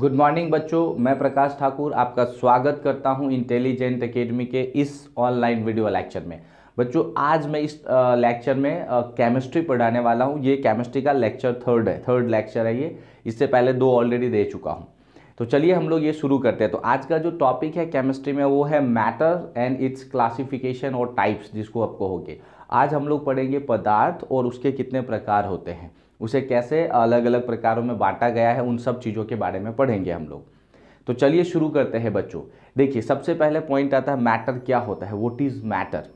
good morning बच्चों मैं प्रकाश ठाकुर आपका स्वागत करता हूं इंटेलिजेंट एकेडमी के इस ऑनलाइन वीडियो लेक्चर में बच्चों आज मैं इस लेक्चर में केमिस्ट्री पढ़ाने वाला हूं ये केमिस्ट्री का लेक्चर थर्ड है थर्ड लेक्चर है ये इससे पहले दो ऑलरेडी दे चुका हूं तो चलिए हम लोग ये शुरू करते हैं तो आज का जो टॉपिक है केमिस्ट्री में वो है मैटर एंड इट्स क्लासिफिकेशन और टाइप्स जिसको आपको होगी आज हम लोग पढ़ेंगे पदार्थ और उसके कितने प्रकार होते हैं उसे कैसे अलग अलग प्रकारों में बांटा गया है उन सब चीज़ों के बारे में पढ़ेंगे हम लोग तो चलिए शुरू करते हैं बच्चों देखिए सबसे पहले पॉइंट आता है मैटर क्या होता है वॉट इज़ मैटर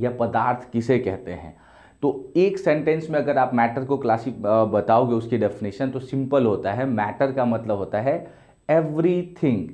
या पदार्थ किसे कहते हैं तो एक सेंटेंस में अगर आप मैटर को क्लासिक बताओगे उसकी डेफिनेशन तो सिंपल होता है मैटर का मतलब होता है एवरीथिंग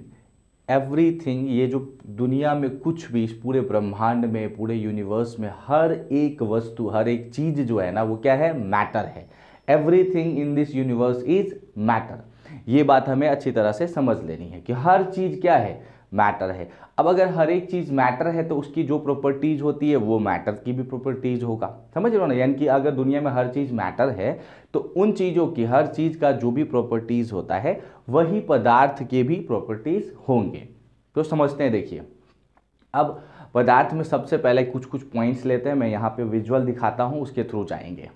एवरीथिंग ये जो दुनिया में कुछ भी इस पूरे ब्रह्मांड में पूरे यूनिवर्स में हर एक वस्तु हर एक चीज़ जो है ना वो क्या है मैटर है everything in this universe is matter ये बात हमें अच्छी तरह से समझ लेनी है कि हर चीज़ क्या है मैटर है अब अगर हर एक चीज़ मैटर है तो उसकी जो प्रॉपर्टीज़ होती है वो मैटर की भी प्रॉपर्टीज़ होगा समझ रहे हो ना यानी कि अगर दुनिया में हर चीज़ मैटर है तो उन चीज़ों की हर चीज़ का जो भी प्रॉपर्टीज़ होता है वही पदार्थ के भी प्रॉपर्टीज़ होंगे तो समझते हैं देखिए अब पदार्थ में सबसे पहले कुछ कुछ पॉइंट्स लेते हैं मैं यहाँ पे विजुअल दिखाता हूँ उसके थ्रू जाएंगे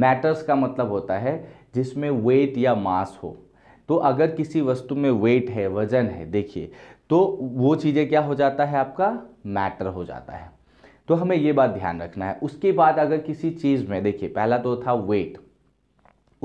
मैटर्स का मतलब होता है जिसमें वेट या मास हो तो अगर किसी वस्तु में वेट है वजन है देखिए तो वो चीज़ें क्या हो जाता है आपका मैटर हो जाता है तो हमें ये बात ध्यान रखना है उसके बाद अगर किसी चीज़ में देखिए पहला तो था वेट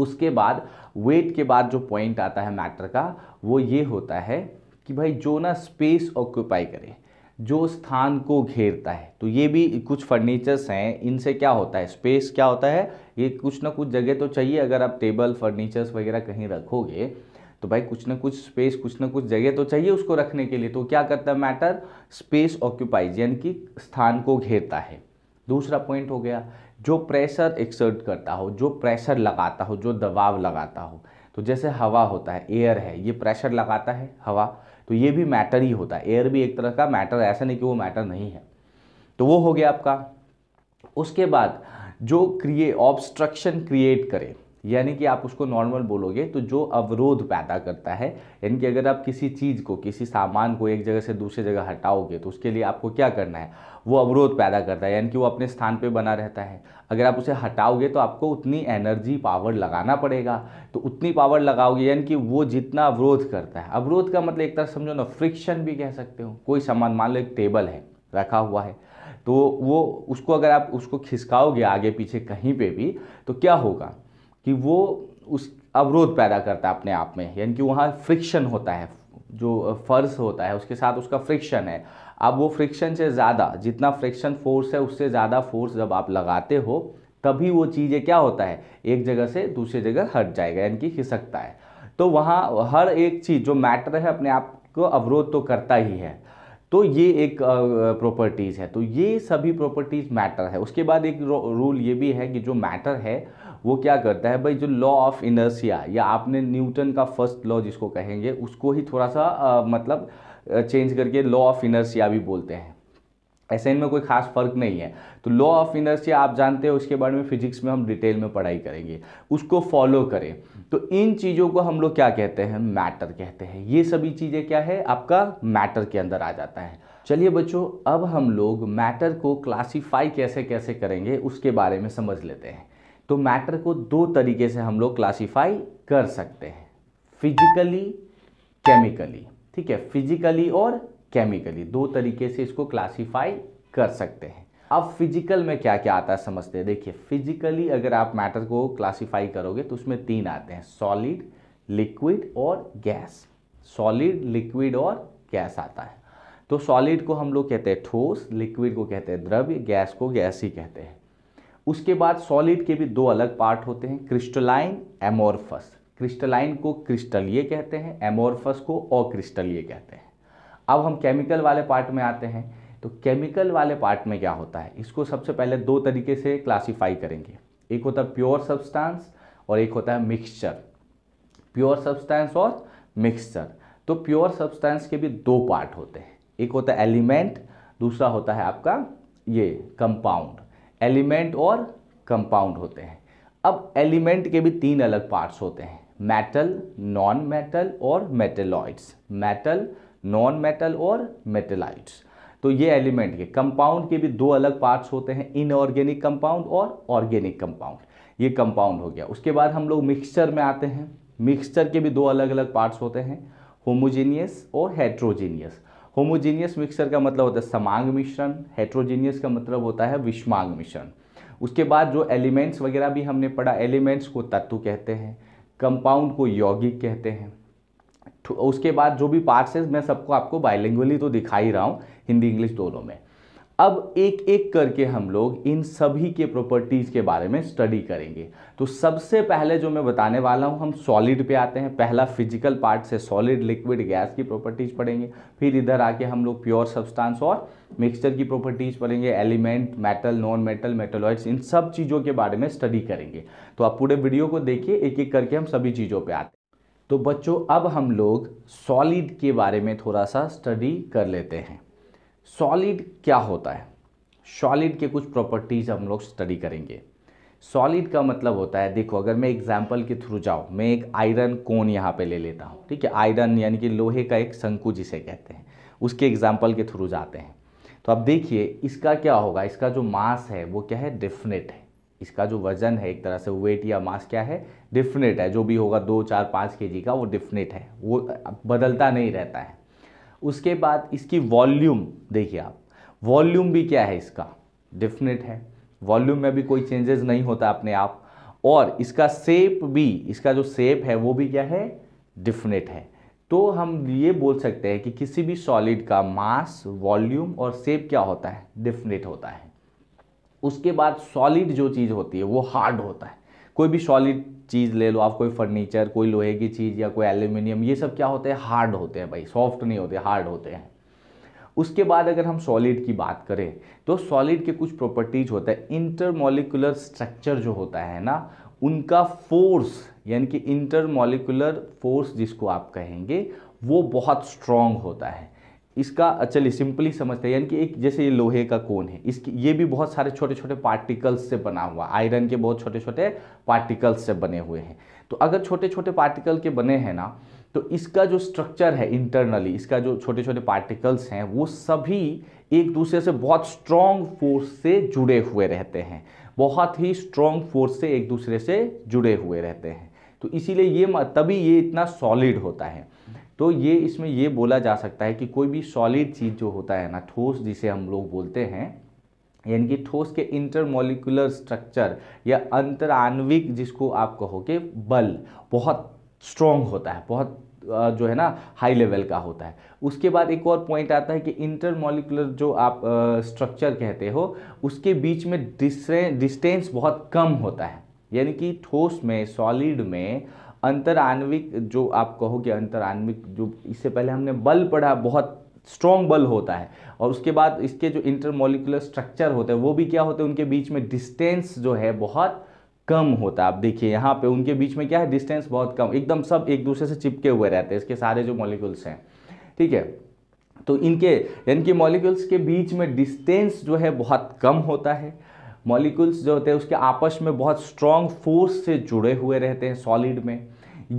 उसके बाद वेट के बाद जो पॉइंट आता है मैटर का वो ये होता है कि भाई जो ना स्पेस ऑक्यूपाई करे जो स्थान को घेरता है तो ये भी कुछ फर्नीचर्स हैं इनसे क्या होता है स्पेस क्या होता है ये कुछ ना कुछ जगह तो चाहिए अगर आप टेबल फर्नीचर्स वगैरह कहीं रखोगे तो भाई कुछ ना कुछ स्पेस कुछ ना कुछ जगह तो चाहिए उसको रखने के लिए तो क्या करता है मैटर स्पेस ऑक्यूपाइज यानी कि स्थान को घेरता है दूसरा पॉइंट हो गया जो प्रेशर एक्सर्ट करता हो जो प्रेशर लगाता हो जो दबाव लगाता हो तो जैसे हवा होता है एयर है ये प्रेशर लगाता है हवा तो ये भी मैटर ही होता है एयर भी एक तरह का मैटर ऐसा नहीं कि वो मैटर नहीं है तो वो हो गया आपका उसके बाद जो क्रिए ऑब्स्ट्रक्शन क्रिएट करें यानी कि आप उसको नॉर्मल बोलोगे तो जो अवरोध पैदा करता है यानी कि अगर आप किसी चीज़ को किसी सामान को एक जगह से दूसरी जगह हटाओगे तो उसके लिए आपको क्या करना है वो अवरोध पैदा करता है यानी कि वो अपने स्थान पे बना रहता है अगर आप उसे हटाओगे तो आपको उतनी एनर्जी पावर लगाना पड़ेगा तो उतनी पावर लगाओगे यानी कि वो जितना अवरोध करता है अवरोध का मतलब एक तरह समझो ना फ्रिक्शन भी कह सकते हो कोई सामान मान लो एक टेबल है रखा हुआ है तो वो उसको अगर आप उसको खिसकाओगे आगे पीछे कहीं पे भी तो क्या होगा कि वो उस अवरोध पैदा करता है अपने आप में यानी कि वहाँ फ्रिक्शन होता है जो फर्श होता है उसके साथ उसका फ्रिक्शन है अब वो फ्रिक्शन से ज़्यादा जितना फ्रिक्शन फोर्स है उससे ज़्यादा फोर्स जब आप लगाते हो तभी वो चीज़ें क्या होता है एक जगह से दूसरी जगह हट जाएगा यानी कि खिसकता है तो वहाँ हर एक चीज़ जो मैटर है अपने आप को अवरोध तो करता ही है तो ये एक प्रॉपर्टीज़ है तो ये सभी प्रॉपर्टीज़ मैटर है उसके बाद एक रूल ये भी है कि जो मैटर है वो क्या करता है भाई जो लॉ ऑफ इनर्सिया या आपने न्यूटन का फर्स्ट लॉ जिसको कहेंगे उसको ही थोड़ा सा आ, मतलब चेंज करके लॉ ऑफ इनर्सिया भी बोलते हैं ऐसे इनमें कोई खास फर्क नहीं है तो लॉ ऑफ इनर्सिया आप जानते हैं उसके बारे में फिजिक्स में हम डिटेल में पढ़ाई करेंगे उसको फॉलो करें तो इन चीज़ों को हम लोग क्या कहते हैं मैटर कहते हैं ये सभी चीज़ें क्या है आपका मैटर के अंदर आ जाता है चलिए बच्चों अब हम लोग मैटर को क्लासीफाई कैसे कैसे करेंगे उसके बारे में समझ लेते हैं तो मैटर को दो तरीके से हम लोग क्लासीफाई कर सकते हैं फिजिकली केमिकली ठीक है फिजिकली और केमिकली दो तरीके से इसको क्लासीफाई कर सकते हैं अब फिजिकल में क्या क्या आता है समझते हैं देखिए फिजिकली अगर आप मैटर को क्लासीफाई करोगे तो उसमें तीन आते हैं सॉलिड लिक्विड और गैस सॉलिड लिक्विड और गैस आता है तो सॉलिड को हम लोग कहते हैं ठोस लिक्विड को कहते हैं द्रव्य गैस को गैस ही कहते हैं उसके बाद सॉलिड के भी दो अलग पार्ट होते हैं क्रिस्टलाइन एमोरफस क्रिस्टलाइन को क्रिस्टलीय कहते हैं एमोरफस को अक्रिस्टलीय कहते हैं अब हम केमिकल वाले पार्ट में आते हैं तो केमिकल वाले पार्ट में क्या होता है इसको सबसे पहले दो तरीके से क्लासीफाई करेंगे एक होता है प्योर सब्सटेंस और एक होता है मिक्सचर प्योर सब्सटेंस और मिक्सचर तो प्योर सब्सटेंस के भी दो पार्ट होते हैं एक होता है एलिमेंट दूसरा होता है आपका ये कंपाउंड एलिमेंट और कंपाउंड होते हैं अब एलिमेंट के भी तीन अलग पार्ट्स होते हैं मेटल नॉन मेटल और मेटेलॉइड्स मेटल नॉन मेटल और मेटेलाइड्स तो ये एलिमेंट के कंपाउंड के भी दो अलग पार्ट्स होते हैं इनऑर्गेनिक कंपाउंड और ऑर्गेनिक कंपाउंड ये कंपाउंड हो गया उसके बाद हम लोग मिक्सचर में आते हैं मिक्सचर के भी दो अलग अलग पार्ट्स होते हैं होमोजेनियस और हेट्रोजेनियस होमोजेनियस मिक्सर का मतलब होता है समांग मिश्रण हेट्रोजेनियस का मतलब होता है विषमांग मिश्रण उसके बाद जो एलिमेंट्स वगैरह भी हमने पढ़ा एलिमेंट्स को तत्व कहते हैं कंपाउंड को यौगिक कहते हैं उसके बाद जो भी पार्ट्स है मैं सबको आपको बाइलिंगुअली तो दिखा ही रहा हूँ हिंदी इंग्लिश दोनों में अब एक एक करके हम लोग इन सभी के प्रॉपर्टीज़ के बारे में स्टडी करेंगे तो सबसे पहले जो मैं बताने वाला हूँ हम सॉलिड पे आते हैं पहला फिजिकल पार्ट से सॉलिड लिक्विड गैस की प्रॉपर्टीज़ पढ़ेंगे फिर इधर आके हम लोग प्योर सब्सटेंस और मिक्सचर की प्रॉपर्टीज़ पढ़ेंगे element metal non metal metalloids इन सब चीज़ों के बारे में स्टडी करेंगे तो आप पूरे वीडियो को देखिए एक एक करके हम सभी चीज़ों पर आते हैं तो बच्चों अब हम लोग सॉलिड के बारे में थोड़ा सा स्टडी कर लेते हैं सॉलिड क्या होता है सॉलिड के कुछ प्रॉपर्टीज़ हम लोग स्टडी करेंगे सॉलिड का मतलब होता है देखो अगर मैं एग्जाम्पल के थ्रू जाऊँ मैं एक आयरन कोन यहाँ पे ले लेता हूँ ठीक है आयरन यानी कि लोहे का एक शंकु जिसे कहते हैं उसके एग्जाम्पल के थ्रू जाते हैं तो अब देखिए इसका क्या होगा इसका जो मास है वो क्या है डिफिनेट है इसका जो वजन है एक तरह से वेट या मास क्या है डिफिनेट है जो भी होगा दो चार पाँच के का वो डिफिनेट है वो बदलता नहीं रहता है उसके बाद इसकी वॉल्यूम देखिए आप वॉल्यूम भी क्या है इसका डिफिनेट है वॉल्यूम में भी कोई चेंजेस नहीं होता अपने आप और इसका सेप भी इसका जो सेप है वो भी क्या है डिफिनेट है तो हम ये बोल सकते हैं कि किसी भी सॉलिड का मास वॉल्यूम और सेप क्या होता है डिफिनेट होता है उसके बाद सॉलिड जो चीज़ होती है वो हार्ड होता है कोई भी सॉलिड चीज़ ले लो आप कोई फर्नीचर कोई लोहे की चीज़ या कोई एल्यूमिनियम ये सब क्या होते हैं हार्ड होते हैं भाई सॉफ्ट नहीं होते हार्ड होते हैं उसके बाद अगर हम सॉलिड की बात करें तो सॉलिड के कुछ प्रॉपर्टीज होते हैं इंटरमोलिकुलर स्ट्रक्चर जो होता है ना उनका फोर्स यानी कि इंटरमोलिकुलर फोर्स जिसको आप कहेंगे वो बहुत स्ट्रॉन्ग होता है इसका चलिए सिंपली समझते हैं यानी कि एक जैसे ये लोहे का कोन है इसकी ये भी बहुत सारे छोटे छोटे पार्टिकल्स से बना हुआ आयरन के बहुत छोटे छोटे पार्टिकल्स से बने हुए हैं तो अगर छोटे छोटे पार्टिकल के बने हैं ना तो इसका जो स्ट्रक्चर है इंटरनली इसका जो छोटे छोटे पार्टिकल्स हैं वो सभी एक दूसरे से बहुत स्ट्रॉन्ग फोर्स से जुड़े हुए रहते हैं बहुत ही स्ट्रॉन्ग फोर्स से एक दूसरे से जुड़े हुए रहते हैं तो इसीलिए ये तभी ये इतना सॉलिड होता है तो ये इसमें ये बोला जा सकता है कि कोई भी सॉलिड चीज़ जो होता है ना ठोस जिसे हम लोग बोलते हैं यानी कि ठोस के इंटरमोलिकुलर स्ट्रक्चर या अंतरान्विक जिसको आप कहोगे बल बहुत स्ट्रॉन्ग होता है बहुत जो है ना हाई लेवल का होता है उसके बाद एक और पॉइंट आता है कि इंटरमोलिकुलर जो आप स्ट्रक्चर कहते हो उसके बीच में डिस्टेंस बहुत कम होता है यानी कि ठोस में सॉलिड में अंतरान्विक जो आप कहो कि अंतरान्विक जो इससे पहले हमने बल पढ़ा बहुत स्ट्रॉन्ग बल होता है और उसके बाद इसके जो इंटरमोलिकुलर स्ट्रक्चर होते हैं वो भी क्या होते हैं उनके बीच में डिस्टेंस जो है बहुत कम होता है आप देखिए यहाँ पे उनके बीच में क्या है डिस्टेंस बहुत कम एकदम सब एक दूसरे से चिपके हुए रहते हैं इसके सारे जो मॉलिक्यूल्स हैं ठीक है तो इनके यानी कि मॉलिक्यूल्स के बीच में डिस्टेंस जो है बहुत कम होता है मॉलिक्यूल्स जो होते हैं उसके आपस में बहुत स्ट्रॉन्ग फोर्स से जुड़े हुए रहते हैं सॉलिड में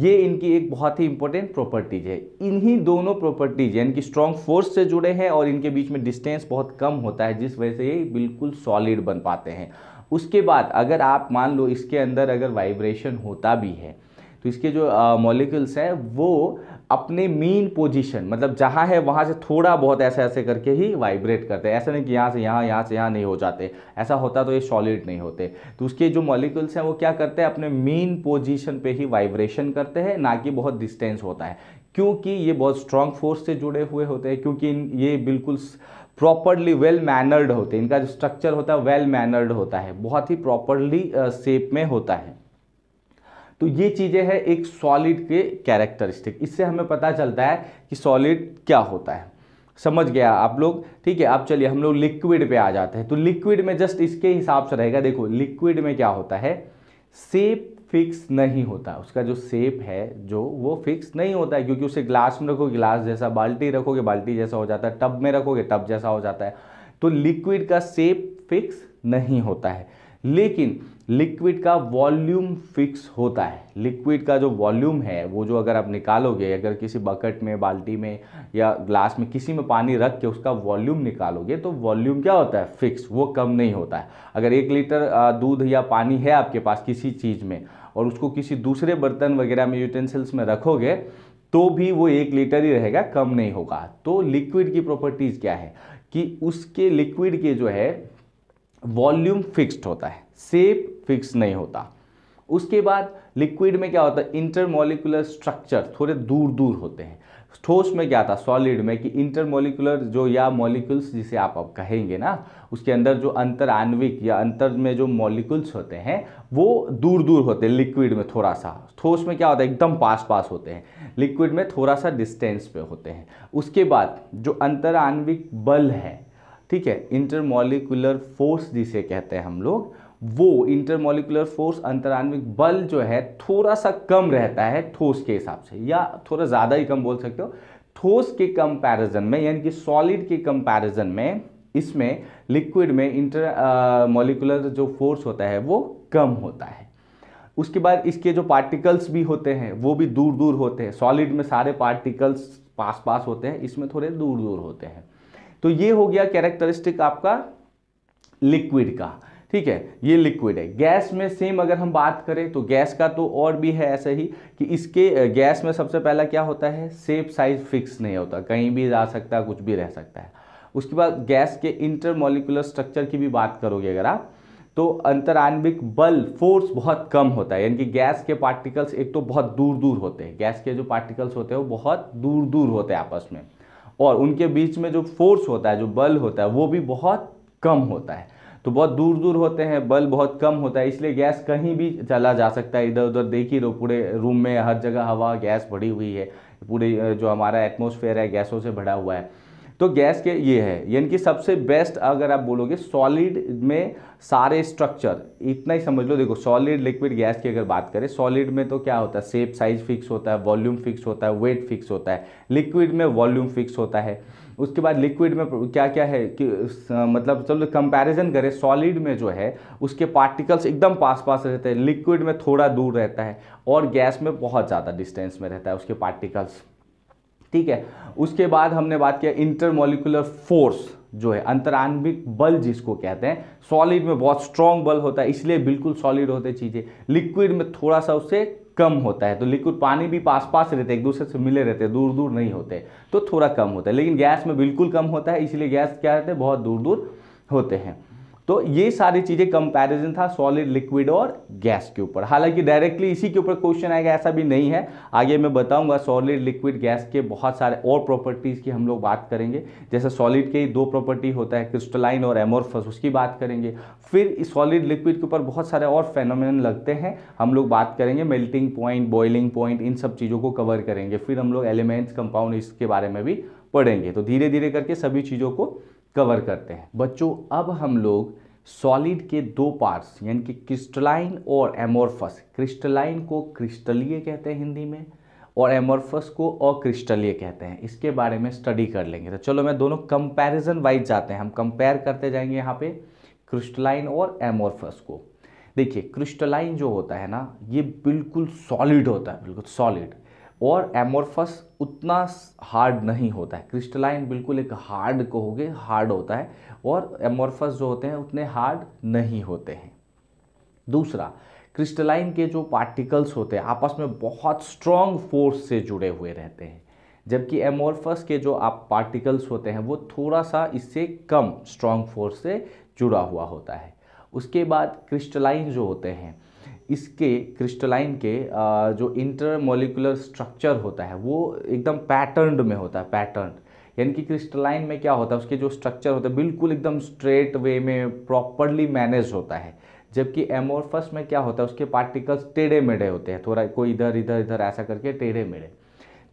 ये इनकी एक बहुत ही इंपॉर्टेंट प्रॉपर्टीज है इन्हीं दोनों प्रॉपर्टीज यानी कि स्ट्रॉन्ग फोर्स से जुड़े हैं और इनके बीच में डिस्टेंस बहुत कम होता है जिस वजह से ये बिल्कुल सॉलिड बन पाते हैं उसके बाद अगर आप मान लो इसके अंदर अगर वाइब्रेशन होता भी है तो इसके जो मॉलिक्यूल्स हैं वो अपने मीन पोजीशन मतलब जहाँ है वहाँ से थोड़ा बहुत ऐसे ऐसे करके ही वाइब्रेट करते हैं ऐसा नहीं कि यहाँ से यहाँ यहाँ से यहाँ नहीं हो जाते ऐसा होता तो ये सॉलिड नहीं होते तो उसके जो मॉलिक्यूल्स हैं वो क्या करते हैं अपने मीन पोजीशन पे ही वाइब्रेशन करते हैं ना कि बहुत डिस्टेंस होता है क्योंकि ये बहुत स्ट्रॉन्ग फोर्स से जुड़े हुए होते हैं क्योंकि ये बिल्कुल प्रॉपरली वेल मैनर्ड होते हैं इनका जो स्ट्रक्चर होता है वेल मैनर्ड होता है बहुत ही प्रॉपरली शेप में होता है तो ये चीज़ें हैं एक सॉलिड के कैरेक्टरिस्टिक इससे हमें पता चलता है कि सॉलिड क्या होता है समझ गया आप लोग ठीक है अब चलिए हम लोग लिक्विड पे आ जाते हैं तो लिक्विड में जस्ट इसके हिसाब से रहेगा देखो लिक्विड में क्या होता है सेप फिक्स नहीं होता उसका जो सेप है जो वो फिक्स नहीं होता है क्योंकि उसे ग्लास में रखोगे ग्लास जैसा बाल्टी रखोगे बाल्टी जैसा हो जाता है टब में रखोगे टब जैसा हो जाता है तो लिक्विड का सेप फिक्स नहीं होता है लेकिन लिक्विड का वॉल्यूम फिक्स होता है लिक्विड का जो वॉल्यूम है वो जो अगर आप निकालोगे अगर किसी बकेट में बाल्टी में या ग्लास में किसी में पानी रख के उसका वॉल्यूम निकालोगे तो वॉल्यूम क्या होता है फिक्स वो कम नहीं होता है अगर एक लीटर दूध या पानी है आपके पास किसी चीज़ में और उसको किसी दूसरे बर्तन वगैरह में यूटेंसिल्स में रखोगे तो भी वो एक लीटर ही रहेगा कम नहीं होगा तो लिक्विड की प्रॉपर्टीज़ क्या है कि उसके लिक्विड के जो है वॉल्यूम फिक्स्ड होता है सेप फिक्स नहीं होता उसके बाद लिक्विड में क्या होता है इंटरमोलिकुलर स्ट्रक्चर थोड़े दूर दूर होते हैं ठोस में क्या था सॉलिड में कि इंटरमोलिकुलर जो या मॉलिक्यूल्स जिसे आप अब कहेंगे ना उसके अंदर जो अंतर आणविक या अंतर में जो मॉलिक्यूल्स होते हैं वो दूर दूर होते हैं लिक्विड में थोड़ा सा ठोस में क्या होता है एकदम पास पास होते हैं लिक्विड में थोड़ा सा डिस्टेंस पे होते हैं उसके बाद जो अंतर आणविक बल है ठीक है इंटरमोलिकुलर फोर्स जिसे कहते हैं हम लोग वो इंटरमोलिकुलर फोर्स अंतरान्विक बल जो है थोड़ा सा कम रहता है ठोस के हिसाब से या थोड़ा ज़्यादा ही कम बोल सकते हो ठोस के कंपैरिजन में यानी कि सॉलिड के कंपैरिजन में इसमें लिक्विड में इंटर मोलिकुलर जो फोर्स होता है वो कम होता है उसके बाद इसके जो पार्टिकल्स भी होते हैं वो भी दूर दूर होते हैं सॉलिड में सारे पार्टिकल्स पास पास होते हैं इसमें थोड़े दूर दूर होते हैं तो ये हो गया कैरेक्टरिस्टिक आपका लिक्विड का ठीक है ये लिक्विड है गैस में सेम अगर हम बात करें तो गैस का तो और भी है ऐसे ही कि इसके गैस में सबसे पहला क्या होता है सेप साइज फिक्स नहीं होता कहीं भी जा सकता है कुछ भी रह सकता है उसके बाद गैस के इंटरमोलिकुलर स्ट्रक्चर की भी बात करोगे अगर आप तो अंतरान्विक बल फोर्स बहुत कम होता है यानी कि गैस के पार्टिकल्स एक तो बहुत दूर दूर होते हैं गैस के जो पार्टिकल्स होते हैं वो बहुत दूर दूर होते हैं आपस में और उनके बीच में जो फोर्स होता है जो बल होता है वो भी बहुत कम होता है तो बहुत दूर दूर होते हैं बल बहुत कम होता है इसलिए गैस कहीं भी चला जा सकता है इधर उधर देख ही रहो तो पूरे रूम में हर जगह हवा गैस भरी हुई है पूरे जो हमारा एटमोसफेयर है गैसों से भरा हुआ है तो गैस के ये है यानी कि सबसे बेस्ट अगर आप बोलोगे सॉलिड में सारे स्ट्रक्चर इतना ही समझ लो देखो सॉलिड लिक्विड गैस की अगर बात करें सॉलिड में तो क्या होता है सेप साइज फिक्स होता है वॉल्यूम फिक्स होता है वेट फिक्स होता है लिक्विड में वॉल्यूम फिक्स होता है उसके बाद लिक्विड में क्या क्या है कि मतलब चलो कंपैरिजन करें सॉलिड में जो है उसके पार्टिकल्स एकदम पास पास रहते हैं लिक्विड में थोड़ा दूर रहता है और गैस में बहुत ज़्यादा डिस्टेंस में रहता है उसके पार्टिकल्स ठीक है उसके बाद हमने बात किया इंटरमोलिकुलर फोर्स जो है अंतरान्विक बल जिसको कहते हैं सॉलिड में बहुत स्ट्रांग बल होता है इसलिए बिल्कुल सॉलिड होते चीज़ें लिक्विड में थोड़ा सा उससे कम होता है तो लिक्विड पानी भी पास पास रहते हैं एक दूसरे से मिले रहते हैं दूर दूर नहीं होते तो थोड़ा कम होता है लेकिन गैस में बिल्कुल कम होता है इसीलिए गैस क्या रहते हैं बहुत दूर दूर होते हैं तो ये सारी चीज़ें कंपैरिजन था सॉलिड लिक्विड और गैस के ऊपर हालांकि डायरेक्टली इसी के ऊपर क्वेश्चन आएगा ऐसा भी नहीं है आगे मैं बताऊंगा सॉलिड लिक्विड गैस के बहुत सारे और प्रॉपर्टीज़ की हम लोग बात करेंगे जैसे सॉलिड के दो प्रॉपर्टी होता है क्रिस्टलाइन और एमोरफस उसकी बात करेंगे फिर सॉलिड लिक्विड के ऊपर बहुत सारे और फेनोमिन लगते हैं हम लोग बात करेंगे मेल्टिंग पॉइंट बॉइलिंग पॉइंट इन सब चीज़ों को कवर करेंगे फिर हम लोग एलिमेंट्स कंपाउंड इसके बारे में भी पढ़ेंगे तो धीरे धीरे करके सभी चीज़ों को कवर करते हैं बच्चों अब हम लोग सॉलिड के दो पार्ट्स यानी कि क्रिस्टलाइन और एमोरफस क्रिस्टलाइन को क्रिस्टलीय कहते हैं हिंदी में और एमोरफस को अक्रिस्टलीय कहते हैं इसके बारे में स्टडी कर लेंगे तो चलो मैं दोनों कंपैरिजन वाइज जाते हैं हम कंपेयर करते जाएंगे यहाँ पे क्रिस्टलाइन और एमोरफस को देखिए क्रिस्टलाइन जो होता है ना ये बिल्कुल सॉलिड होता है बिल्कुल सॉलिड और एमोरफस उतना हार्ड नहीं होता है क्रिस्टलाइन बिल्कुल एक हार्ड कहोगे हार्ड होता है और एमोरफस जो होते हैं उतने हार्ड नहीं होते हैं दूसरा क्रिस्टलाइन के जो पार्टिकल्स होते हैं आपस में बहुत स्ट्रॉन्ग फोर्स से जुड़े हुए रहते हैं जबकि एमोरफस के जो आप पार्टिकल्स होते हैं वो थोड़ा सा इससे कम स्ट्रॉन्ग फोर्स से जुड़ा हुआ होता है उसके बाद क्रिस्टलाइन जो होते हैं इसके क्रिस्टलाइन के जो इंटरमोलिकुलर स्ट्रक्चर होता है वो एकदम पैटर्नड में होता है पैटर्न यानी कि क्रिस्टलाइन में क्या होता है उसके जो स्ट्रक्चर होता है बिल्कुल एकदम स्ट्रेट वे में प्रॉपरली मैनेज होता है जबकि एमोरफस में क्या होता है उसके पार्टिकल्स टेढ़े मेढ़े होते हैं थोड़ा कोई इधर इधर इधर ऐसा करके टेढ़े मेढ़े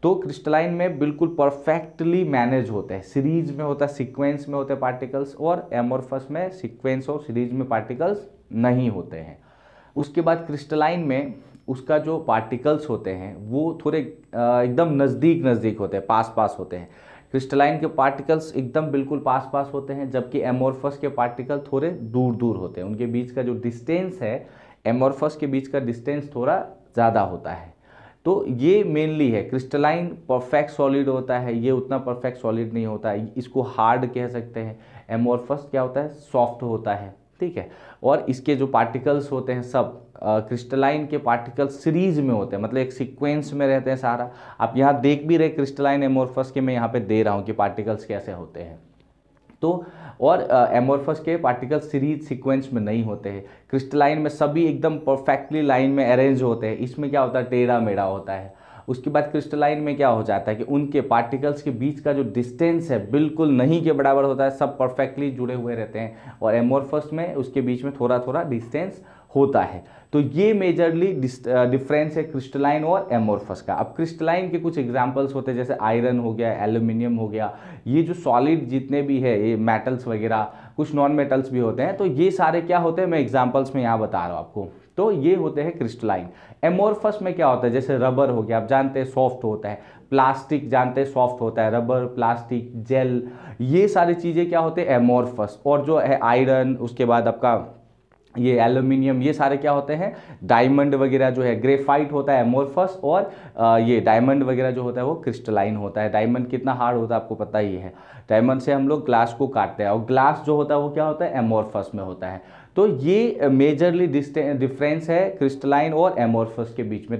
तो क्रिस्टलाइन में बिल्कुल परफेक्टली मैनेज होते हैं सीरीज में होता है सिक्वेंस में होते हैं पार्टिकल्स और एमोरफस में सिक्वेंस और सीरीज में पार्टिकल्स नहीं होते हैं उसके बाद क्रिस्टलाइन में उसका जो पार्टिकल्स होते हैं वो थोड़े एकदम नज़दीक नज़दीक होते हैं पास पास होते हैं क्रिस्टलाइन के पार्टिकल्स एकदम बिल्कुल पास पास होते हैं जबकि एमोरफस के पार्टिकल थोड़े दूर दूर होते हैं उनके बीच का जो डिस्टेंस है एमोरफस के बीच का डिस्टेंस थोड़ा ज़्यादा होता है तो ये मेनली है क्रिस्टलाइन परफेक्ट सॉलिड होता है ये उतना परफेक्ट सॉलिड नहीं होता है इसको हार्ड कह सकते हैं एमोरफस क्या होता है सॉफ्ट होता है ठीक है और इसके जो पार्टिकल्स होते हैं सब क्रिस्टलाइन के पार्टिकल सीरीज में होते हैं मतलब एक सीक्वेंस में रहते हैं सारा आप यहाँ देख भी रहे क्रिस्टलाइन एमोरफस के मैं यहाँ पे दे रहा हूँ कि पार्टिकल्स कैसे होते हैं तो और एमोरफस के पार्टिकल सीरीज सीक्वेंस में नहीं होते हैं क्रिस्टलाइन में सभी एकदम परफेक्टली लाइन में अरेंज होते हैं इसमें क्या होता है टेढ़ा मेढ़ा होता है उसके बाद क्रिस्टलाइन में क्या हो जाता है कि उनके पार्टिकल्स के बीच का जो डिस्टेंस है बिल्कुल नहीं के बराबर होता है सब परफेक्टली जुड़े हुए रहते हैं और एमोरफस में उसके बीच में थोड़ा थोड़ा डिस्टेंस होता है तो ये मेजरली डिफरेंस है क्रिस्टलाइन और एमोरफस का अब क्रिस्टलाइन के कुछ एग्जांपल्स होते हैं जैसे आयरन हो गया एल्यूमिनियम हो गया ये जो सॉलिड जितने भी है ये मेटल्स वगैरह कुछ नॉन मेटल्स भी होते हैं तो ये सारे क्या होते हैं मैं एग्जांपल्स में यहाँ बता रहा हूँ आपको तो ये होते हैं क्रिस्टलाइन एमोरफस में क्या होता है जैसे रबर हो गया आप जानते हैं सॉफ्ट होता है प्लास्टिक जानते हैं सॉफ्ट होता है रबर प्लास्टिक जेल ये सारी चीज़ें क्या होते हैं एमोरफस और जो है आयरन उसके बाद आपका ये एल्यूमिनियम ये सारे क्या होते हैं डायमंड वगैरह जो है ग्रेफाइट होता है एमोरफस और ये डायमंड वगैरह जो होता है वो क्रिस्टलाइन होता है डायमंड कितना हार्ड होता है आपको पता ही है डायमंड से हम लोग ग्लास को काटते हैं और ग्लास जो होता है वो क्या होता है एमोरफस में होता है तो ये मेजरली डिस्टेंस डिफरेंस है क्रिस्टलाइन और एमोर्फस के बीच में तो